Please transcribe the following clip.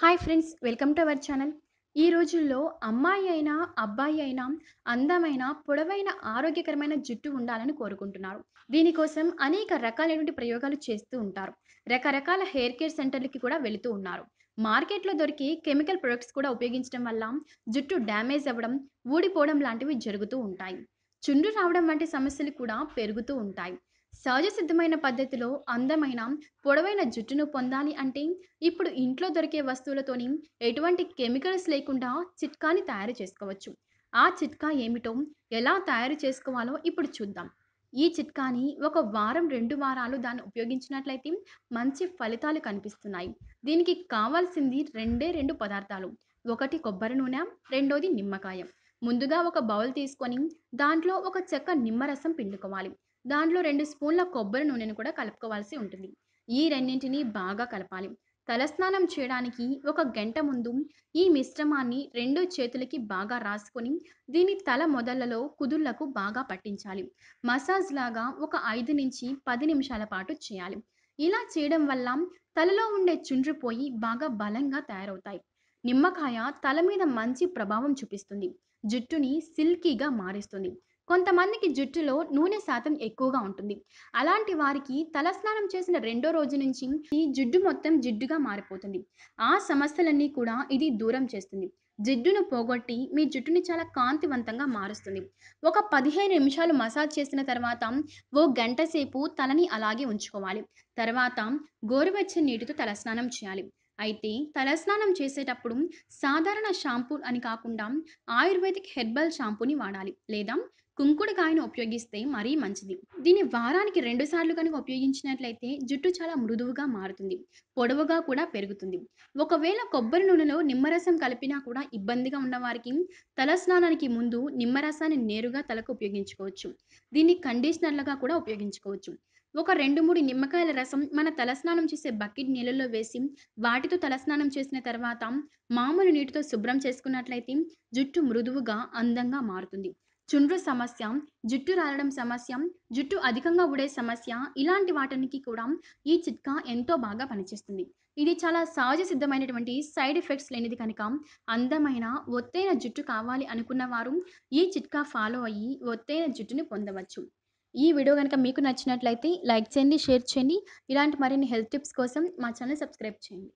hi friends welcome to our channel ఈ రోజుల్లో అమ్మాయి అయినా అబ్బాయి అయినా అందమైన పొడవైన ఆరోగ్యకరమైన జుట్టు ఉండాలని కోరుకుంటున్నారు దీనికోసం అనేక రకాలైనటువంటి ప్రయోగాలు చేస్తూ ఉంటారు రకరకాల హెయిర్ కేర్ సెంటర్లకి కూడా వెళుతూ ఉన్నారు మార్కెట్లో దొరికి కెమికల్ ప్రొడక్ట్స్ కూడా ఉపయోగించడం వల్ల జుట్టు డ్యామేజ్ అవ్వడం ఊడిపోవడం లాంటివి జరుగుతూ ఉంటాయి చుండ్రు రావడం వంటి సమస్యలు కూడా పెరుగుతూ ఉంటాయి సహజ సిద్ధమైన పద్ధతిలో అందమైన పొడవైన జుట్టును పొందాలి అంటే ఇప్పుడు ఇంట్లో దొరికే వస్తువులతోని ఎటువంటి కెమికల్స్ లేకుండా చిట్కాని తయారు చేసుకోవచ్చు ఆ చిట్కా ఏమిటో ఎలా తయారు చేసుకోవాలో ఇప్పుడు చూద్దాం ఈ చిట్కాని ఒక వారం రెండు వారాలు దాన్ని ఉపయోగించినట్లయితే మంచి ఫలితాలు కనిపిస్తున్నాయి దీనికి కావాల్సింది రెండే రెండు పదార్థాలు ఒకటి కొబ్బరి నూనె రెండోది నిమ్మకాయ ముందుగా ఒక బౌల్ తీసుకొని దాంట్లో ఒక చెక్క నిమ్మరసం పిండుకోవాలి దాంట్లో రెండు స్పూన్ల కొబ్బరి నూనెను కూడా కలుపుకోవాల్సి ఉంటుంది ఈ రెండింటిని బాగా కలపాలి తలస్నానం చేయడానికి ఒక గంట ముందు ఈ మిశ్రమాన్ని రెండు చేతులకి బాగా రాసుకొని దీని తల మొదళ్లలో కుదుళ్లకు బాగా పట్టించాలి మసాజ్ లాగా ఒక ఐదు నుంచి పది నిమిషాల పాటు చేయాలి ఇలా చేయడం వల్ల తలలో ఉండే చుండ్రు పోయి బాగా బలంగా తయారవుతాయి నిమ్మకాయ తల మీద మంచి ప్రభావం చూపిస్తుంది జుట్టుని సిల్కీగా మారుస్తుంది కొంతమందికి జుట్టులో నూనె శాతం ఎక్కువగా ఉంటుంది అలాంటి వారికి తలస్నానం చేసిన రెండో రోజు నుంచి ఈ జిడ్డు మొత్తం జిడ్డుగా మారిపోతుంది ఆ సమస్యలన్నీ కూడా ఇది దూరం చేస్తుంది జిడ్డును పోగొట్టి మీ జుట్టుని చాలా కాంతివంతంగా మారుస్తుంది ఒక పదిహేను నిమిషాలు మసాజ్ చేసిన తర్వాత ఓ గంట సేపు తలని అలాగే ఉంచుకోవాలి తర్వాత గోరువెచ్చని నీటితో తలస్నానం చేయాలి అయితే తలస్నానం చేసేటప్పుడు సాధారణ షాంపూ అని కాకుండా ఆయుర్వేదిక్ హెర్బల్ షాంపూని వాడాలి లేదా కుంకుడుకాయను ఉపయోగిస్తే మరీ మంచిది దీన్ని వారానికి రెండు సార్లు కనుక ఉపయోగించినట్లయితే జుట్టు చాలా మృదువుగా మారుతుంది పొడవుగా కూడా పెరుగుతుంది ఒకవేళ కొబ్బరి నూనెలో నిమ్మరసం కలిపినా కూడా ఇబ్బందిగా ఉన్నవారికి తలస్నానానికి ముందు నిమ్మరసాన్ని నేరుగా తలకు ఉపయోగించుకోవచ్చు దీన్ని కండిషనర్లుగా కూడా ఉపయోగించుకోవచ్చు ఒక రెండు మూడు నిమ్మకాయల రసం మన తలస్నానం చేసే బకెట్ నీళ్ళలో వేసి వాటితో తలస్నానం చేసిన తర్వాత మామూలు నీటితో శుభ్రం చేసుకున్నట్లయితే జుట్టు మృదువుగా అందంగా మారుతుంది చుండ్రు సమస్య జుట్టు రాలడం సమస్య జుట్టు అధికంగా ఉడే సమస్య ఇలాంటి వాటికి కూడా ఈ చిట్కా ఎంతో బాగా పనిచేస్తుంది ఇది చాలా సహజ సిద్ధమైనటువంటి సైడ్ ఎఫెక్ట్స్ లేనిది కనుక అందమైన ఒత్తైన జుట్టు కావాలి అనుకున్న వారు ఈ చిట్కా ఫాలో అయ్యి ఒత్తైన జుట్టుని పొందవచ్చు ఈ వీడియో కనుక మీకు నచ్చినట్లయితే లైక్ చేయండి షేర్ చేయండి ఇలాంటి మరిన్ని హెల్త్ టిప్స్ కోసం మా ఛానల్ సబ్స్క్రైబ్ చేయండి